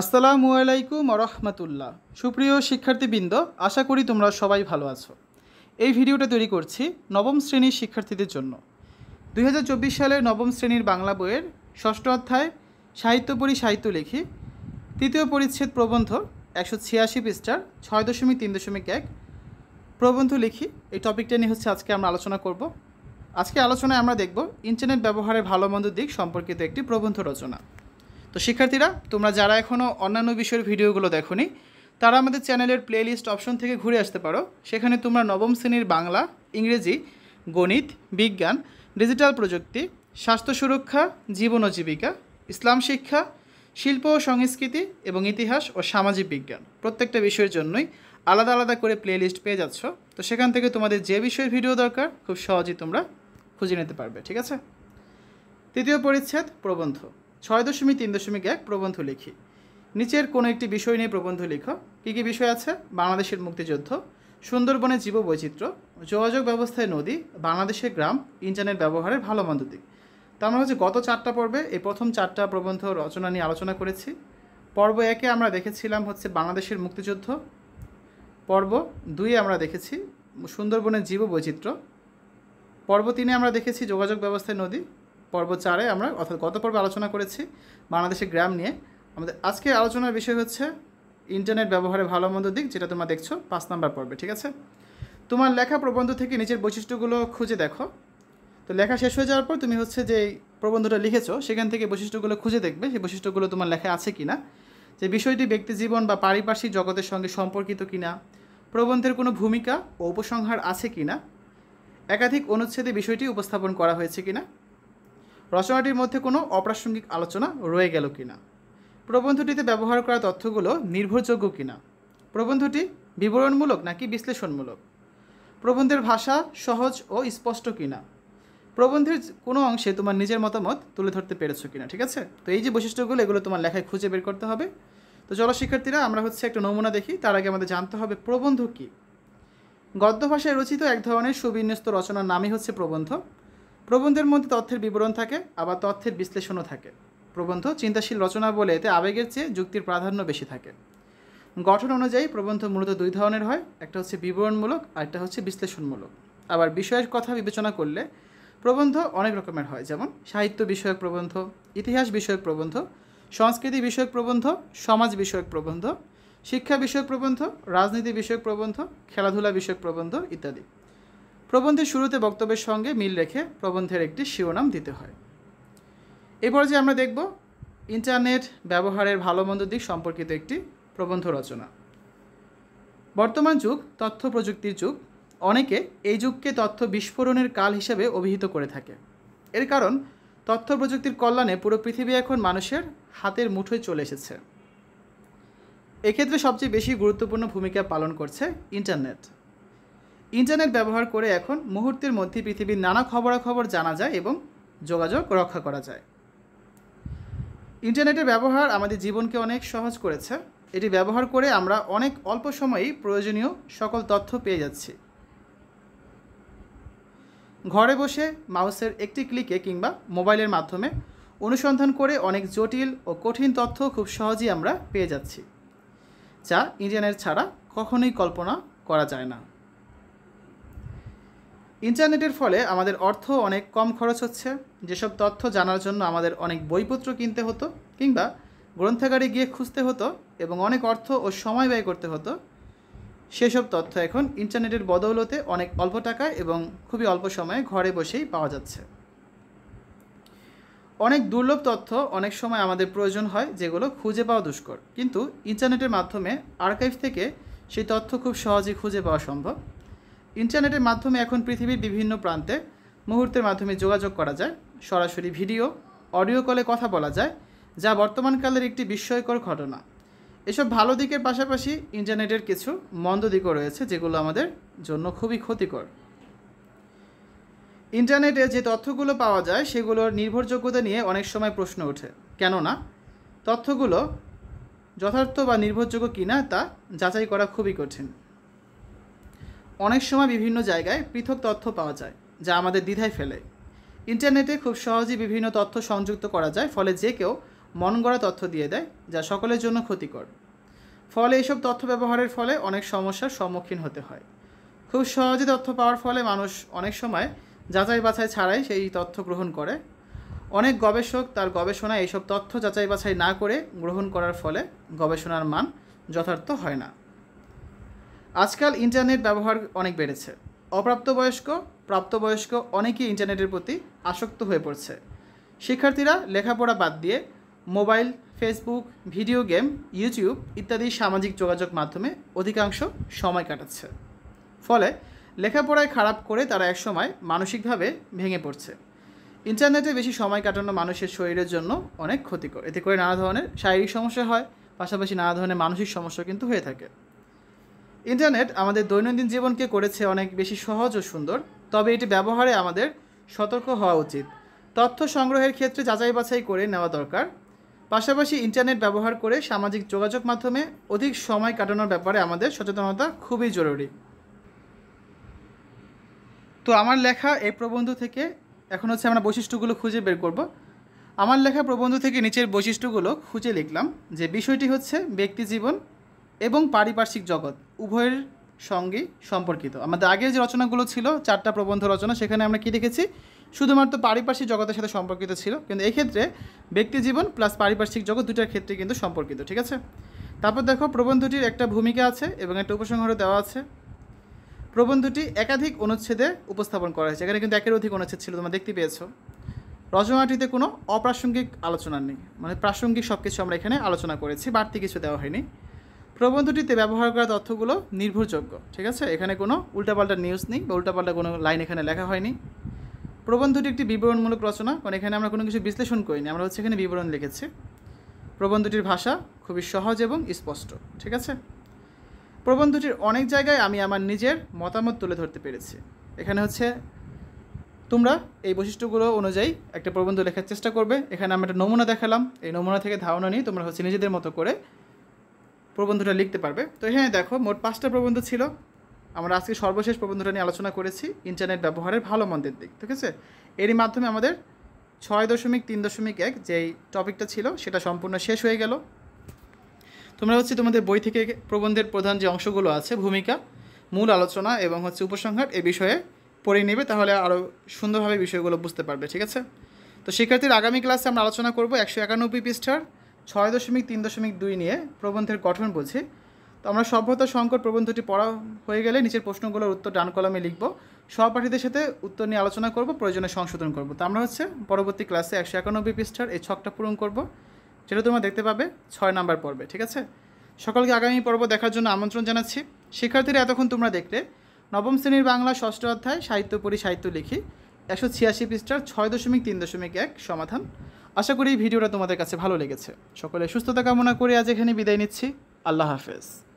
আসসালামু আলাইকুম রহমতুল্লাহ সুপ্রিয় শিক্ষার্থীবৃন্দ আশা করি তোমরা সবাই ভালো আছো এই ভিডিওটা তৈরি করছি নবম শ্রেণীর শিক্ষার্থীদের জন্য দুই সালের নবম শ্রেণীর বাংলা বইয়ের ষষ্ঠ অধ্যায় সাহিত্য পরি সাহিত্য লেখি তৃতীয় পরিচ্ছেদ প্রবন্ধ একশো ছিয়াশি পৃষ্ঠার ছয় দশমিক তিন দশমিক এক প্রবন্ধ লিখি এই টপিকটা নিয়ে হচ্ছে আজকে আমরা আলোচনা করব আজকে আলোচনায় আমরা দেখব ইন্টারনেট ব্যবহারের ভালো মন্দ দিক সম্পর্কিত একটি প্রবন্ধ রচনা তো শিক্ষার্থীরা তোমরা যারা এখনও অন্যান্য বিষয়ের ভিডিওগুলো দেখোনি তারা আমাদের চ্যানেলের প্লেলিস্ট অপশন থেকে ঘুরে আসতে পারো সেখানে তোমরা নবম শ্রেণীর বাংলা ইংরেজি গণিত বিজ্ঞান ডিজিটাল প্রযুক্তি স্বাস্থ্য সুরক্ষা জীবন ও জীবিকা ইসলাম শিক্ষা শিল্প ও সংস্কৃতি এবং ইতিহাস ও সামাজিক বিজ্ঞান প্রত্যেকটা বিষয়ের জন্যই আলাদা আলাদা করে প্লেলিস্ট পেয়ে যাচ্ছ তো সেখান থেকে তোমাদের যে বিষয়ের ভিডিও দরকার খুব সহজেই তোমরা খুঁজে নিতে পারবে ঠিক আছে তৃতীয় পরিচ্ছেদ প্রবন্ধ ছয় দশমিক তিন দশমিক এক প্রবন্ধ লিখি নিচের কোনো একটি বিষয় নিয়ে প্রবন্ধ লিখো কী কী বিষয় আছে বাংলাদেশের মুক্তিযুদ্ধ সুন্দরবনের জীববৈচিত্র্য যোগাযোগ ব্যবস্থায় নদী বাংলাদেশের গ্রাম ইন্টারনেট ব্যবহারের ভালো মন্দ দিক তো আমরা হচ্ছে গত চারটা পর্বে এই প্রথম চারটা প্রবন্ধ রচনা নিয়ে আলোচনা করেছি পর্ব একে আমরা দেখেছিলাম হচ্ছে বাংলাদেশের মুক্তিযুদ্ধ পর্ব দুই আমরা দেখেছি সুন্দরবনের জীববৈচিত্র্য পর্ব তিনে আমরা দেখেছি যোগাযোগ ব্যবস্থায় নদী পর্ব চারে আমরা অর্থাৎ গত পর্বে আলোচনা করেছি বাংলাদেশের গ্রাম নিয়ে আমাদের আজকে আলোচনার বিষয় হচ্ছে ইন্টারনেট ব্যবহারে ভালো মন্দ দিক যেটা তোমরা দেখছো পাঁচ নাম্বার পর্বে ঠিক আছে তোমার লেখা প্রবন্ধ থেকে নিজের বৈশিষ্ট্যগুলো খুঁজে দেখো তো লেখা শেষ হয়ে যাওয়ার পর তুমি হচ্ছে যে প্রবন্ধটা লিখেছো সেখান থেকে বৈশিষ্ট্যগুলো খুঁজে দেখবে সেই বৈশিষ্ট্যগুলো তোমার লেখা আছে কি না যে বিষয়টি ব্যক্তি জীবন বা পারিপার্শ্বিক জগতের সঙ্গে সম্পর্কিত কি না প্রবন্ধের কোনো ভূমিকা ও উপসংহার আছে কি না একাধিক অনুচ্ছেদে বিষয়টি উপস্থাপন করা হয়েছে কি না রচনাটির মধ্যে কোনো অপ্রাসঙ্গিক আলোচনা রয়ে গেল কিনা প্রবন্ধটিতে ব্যবহার করা তথ্যগুলো নির্ভরযোগ্য কিনা প্রবন্ধটি বিবরণমূলক নাকি বিশ্লেষণমূলক প্রবন্ধের ভাষা সহজ ও স্পষ্ট কিনা প্রবন্ধের কোনো অংশে তোমার নিজের মতামত তুলে ধরতে পেরেছো কিনা ঠিক আছে তো এই যে বৈশিষ্ট্যগুলো এগুলো তোমার লেখায় খুঁজে বের করতে হবে তো চলো শিক্ষার্থীরা আমরা হচ্ছে একটা নমুনা দেখি তার আগে আমাদের জানতে হবে প্রবন্ধ কী গদ্য ভাষায় রচিত এক ধরনের সুবিন্যস্ত রচনার নামই হচ্ছে প্রবন্ধ প্রবন্ধের মধ্যে তথ্যের বিবরণ থাকে আবার তথ্যের বিশ্লেষণও থাকে প্রবন্ধ চিন্তাশীল রচনা বলে এতে আবেগের চেয়ে যুক্তির প্রাধান্য বেশি থাকে গঠন অনুযায়ী প্রবন্ধ মূলত দুই ধরনের হয় একটা হচ্ছে বিবরণমূলক আর একটা হচ্ছে বিশ্লেষণমূলক আবার বিষয়ের কথা বিবেচনা করলে প্রবন্ধ অনেক রকমের হয় যেমন সাহিত্য বিষয়ক প্রবন্ধ ইতিহাস বিষয়ক প্রবন্ধ সংস্কৃতি বিষয়ক প্রবন্ধ সমাজ বিষয়ক প্রবন্ধ শিক্ষা বিষয়ক প্রবন্ধ রাজনীতি বিষয়ক প্রবন্ধ খেলাধুলা বিষয়ক প্রবন্ধ ইত্যাদি প্রবন্ধের শুরুতে বক্তব্যের সঙ্গে মিল রেখে প্রবন্ধের একটি শিরোনাম দিতে হয় এরপর যে আমরা দেখব ইন্টারনেট ব্যবহারের ভালো মন্দ দিক সম্পর্কিত একটি প্রবন্ধ রচনা বর্তমান যুগ তথ্য প্রযুক্তির যুগ অনেকে এই যুগকে তথ্য বিস্ফোরণের কাল হিসেবে অভিহিত করে থাকে এর কারণ তথ্য প্রযুক্তির কল্যাণে পুরো পৃথিবী এখন মানুষের হাতের মুঠোয় চলে এসেছে এক্ষেত্রে সবচেয়ে বেশি গুরুত্বপূর্ণ ভূমিকা পালন করছে ইন্টারনেট ইন্টারনেট ব্যবহার করে এখন মুহূর্তের মধ্যে পৃথিবীর নানা খবরাখবর জানা যায় এবং যোগাযোগ রক্ষা করা যায় ইন্টারনেটের ব্যবহার আমাদের জীবনকে অনেক সহজ করেছে এটি ব্যবহার করে আমরা অনেক অল্প সময়েই প্রয়োজনীয় সকল তথ্য পেয়ে যাচ্ছি ঘরে বসে মাউসের একটি ক্লিকে কিংবা মোবাইলের মাধ্যমে অনুসন্ধান করে অনেক জটিল ও কঠিন তথ্য খুব সহজেই আমরা পেয়ে যাচ্ছি যা ইন্টারনেট ছাড়া কখনোই কল্পনা করা যায় না ইন্টারনেটের ফলে আমাদের অর্থ অনেক কম খরচ হচ্ছে যেসব তথ্য জানার জন্য আমাদের অনেক বইপত্র কিনতে হতো কিংবা গ্রন্থাগারে গিয়ে খুঁজতে হতো এবং অনেক অর্থ ও সময় ব্যয় করতে হতো সেসব তথ্য এখন ইন্টারনেটের বদৌলতে অনেক অল্প টাকায় এবং খুবই অল্প সময়ে ঘরে বসেই পাওয়া যাচ্ছে অনেক দুর্লভ তথ্য অনেক সময় আমাদের প্রয়োজন হয় যেগুলো খুঁজে পাওয়া দুষ্কর কিন্তু ইন্টারনেটের মাধ্যমে আর্কাইভ থেকে সেই তথ্য খুব সহজে খুঁজে পাওয়া সম্ভব ইন্টারনেটের মাধ্যমে এখন পৃথিবীর বিভিন্ন প্রান্তে মুহূর্তের মাধ্যমে যোগাযোগ করা যায় সরাসরি ভিডিও অডিও কলে কথা বলা যায় যা বর্তমানকালের একটি বিস্ময়কর ঘটনা এসব ভালো দিকের পাশাপাশি ইন্টারনেটের কিছু মন্দ দিকও রয়েছে যেগুলো আমাদের জন্য খুবই ক্ষতিকর ইন্টারনেটে যে তথ্যগুলো পাওয়া যায় সেগুলোর নির্ভরযোগ্যতা নিয়ে অনেক সময় প্রশ্ন ওঠে কেননা তথ্যগুলো যথার্থ বা নির্ভরযোগ্য কিনা তা যাচাই করা খুবই কঠিন অনেক সময় বিভিন্ন জায়গায় পৃথক তথ্য পাওয়া যায় যা আমাদের দ্বিধায় ফেলে ইন্টারনেটে খুব সহজেই বিভিন্ন তথ্য সংযুক্ত করা যায় ফলে যে কেউ মন গড়া তথ্য দিয়ে দেয় যা সকলের জন্য ক্ষতিকর ফলে এইসব তথ্য ব্যবহারের ফলে অনেক সমস্যার সম্মুখীন হতে হয় খুব সহজে তথ্য পাওয়ার ফলে মানুষ অনেক সময় যাচাই বাছাই ছাড়াই সেই তথ্য গ্রহণ করে অনেক গবেষক তার গবেষণায় এইসব তথ্য যাচাই বাছাই না করে গ্রহণ করার ফলে গবেষণার মান যথার্থ হয় না আজকাল ইন্টারনেট ব্যবহার অনেক বেড়েছে অপ্রাপ্তবয়স্ক প্রাপ্তবয়স্ক অনেকেই ইন্টারনেটের প্রতি আসক্ত হয়ে পড়ছে শিক্ষার্থীরা লেখাপড়া বাদ দিয়ে mobile Facebook video game YouTube ইত্যাদি সামাজিক যোগাযোগ মাধ্যমে অধিকাংশ সময় কাটাচ্ছে ফলে লেখাপড়ায় খারাপ করে তারা একসময় মানসিকভাবে ভেঙে পড়ছে ইন্টারনেটে বেশি সময় কাটানো মানুষের শরীরের জন্য অনেক ক্ষতিকর এতে করে নানা ধরনের শারীরিক সমস্যা হয় পাশাপাশি নানা ধরনের মানসিক সমস্যা কিন্তু হয়ে থাকে ইন্টারনেট আমাদের দৈনন্দিন জীবনকে করেছে অনেক বেশি সহজ ও সুন্দর তবে এটি ব্যবহারে আমাদের সতর্ক হওয়া উচিত তথ্য সংগ্রহের ক্ষেত্রে যাচাই বাছাই করে নেওয়া দরকার পাশাপাশি ইন্টারনেট ব্যবহার করে সামাজিক যোগাযোগ মাধ্যমে অধিক সময় কাটানোর ব্যাপারে আমাদের সচেতনতা খুবই জরুরি তো আমার লেখা এই প্রবন্ধ থেকে এখন হচ্ছে আমরা বৈশিষ্ট্যগুলো খুঁজে বের করব আমার লেখা প্রবন্ধ থেকে নিচের বৈশিষ্ট্যগুলো খুঁজে লিখলাম যে বিষয়টি হচ্ছে ব্যক্তি জীবন এবং পারিপার্শ্বিক জগৎ উভয়ের সঙ্গে সম্পর্কিত আমাদের আগের যে রচনাগুলো ছিল চারটা প্রবন্ধ রচনা সেখানে আমরা কি দেখেছি শুধুমাত্র পারিপার্শ্বিক জগতের সাথে সম্পর্কিত ছিল কিন্তু এক্ষেত্রে ব্যক্তি জীবন প্লাস পারিপার্শ্বিক জগৎ দুটার ক্ষেত্রে কিন্তু সম্পর্কিত ঠিক আছে তারপর দেখো প্রবন্ধটির একটা ভূমিকা আছে এবং একটা উপসংহারও দেওয়া আছে প্রবন্ধটি একাধিক অনুচ্ছেদে উপস্থাপন করা হয়েছে এখানে কিন্তু একের অধিক অনুচ্ছেদ ছিল তোমরা দেখতে পেয়েছো রচনাটিতে কোনো অপ্রাসঙ্গিক আলোচনা নেই মানে প্রাসঙ্গিক সব কিছু আমরা এখানে আলোচনা করেছি বাড়তি কিছু দেওয়া হয়নি প্রবন্ধটিতে ব্যবহার করা তথ্যগুলো নির্ভরযোগ্য ঠিক আছে এখানে কোনো উল্টাপাল্টা নিউজ নেই বা উল্টাপাল্টা কোনো লাইন এখানে লেখা হয়নি প্রবন্ধটি একটি বিবরণমূলক রচনা কারণ এখানে আমরা কোনো কিছু বিশ্লেষণ করিনি আমরা হচ্ছে এখানে বিবরণ লিখেছি প্রবন্ধটির ভাষা খুবই সহজ এবং স্পষ্ট ঠিক আছে প্রবন্ধটির অনেক জায়গায় আমি আমার নিজের মতামত তুলে ধরতে পেরেছি এখানে হচ্ছে তোমরা এই বৈশিষ্ট্যগুলো অনুযায়ী একটা প্রবন্ধ লেখার চেষ্টা করবে এখানে আমি একটা নমুনা দেখালাম এই নমুনা থেকে ধারণা নিয়ে তোমরা হচ্ছে নিজেদের মতো করে প্রবন্ধটা লিখতে পারবে তো হ্যাঁ দেখো মোট পাঁচটা প্রবন্ধ ছিল আমরা আজকে সর্বশেষ প্রবন্ধটা নিয়ে আলোচনা করেছি ইন্টারনেট ব্যবহারের ভালো মন্দের দিক ঠিক আছে এরই মাধ্যমে আমাদের ছয় দশমিক তিন দশমিক এক যেই টপিকটা ছিল সেটা সম্পূর্ণ শেষ হয়ে গেল তোমরা হচ্ছে তোমাদের বই থেকে প্রবন্ধের প্রধান যে অংশগুলো আছে ভূমিকা মূল আলোচনা এবং হচ্ছে উপসংহার এ বিষয়ে পড়ে নেবে তাহলে আরও সুন্দরভাবে বিষয়গুলো বুঝতে পারবে ঠিক আছে তো শিক্ষার্থীর আগামী ক্লাসে আমরা আলোচনা করব একশো একানব্বই পৃষ্ঠার ছয় দশমিক তিন দশমিক দুই নিয়ে প্রবন্ধের গঠন বলছি তো আমরা সভ্যতা সংকট প্রবন্ধটি পড়া হয়ে গেলে নিচের প্রশ্নগুলোর উত্তর ডান কলামে লিখব সহপাঠীদের সাথে উত্তর নিয়ে আলোচনা করব প্রয়োজনে সংশোধন করব তো আমরা হচ্ছে পরবর্তী ক্লাসে একশো একানব্বই পৃষ্ঠার এই ছকটা পূরণ করব যেটা তোমরা দেখতে পাবে ছয় নাম্বার পর্বে ঠিক আছে সকলকে আগামী পর্ব দেখার জন্য আমন্ত্রণ জানাচ্ছি শিক্ষার্থীরা এতক্ষণ তোমরা দেখলে নবম শ্রেণীর বাংলা ষষ্ঠ অধ্যায় সাহিত্য পরি সাহিত্য লিখি একশো ছিয়াশি পৃষ্ঠার ছয় দশমিক তিন দশমিক এক সমাধান আশা করি ভিডিওটা তোমাদের কাছে ভালো লেগেছে সকলে সুস্থতা কামনা করে আজ এখানে বিদায় নিচ্ছি আল্লাহ হাফেজ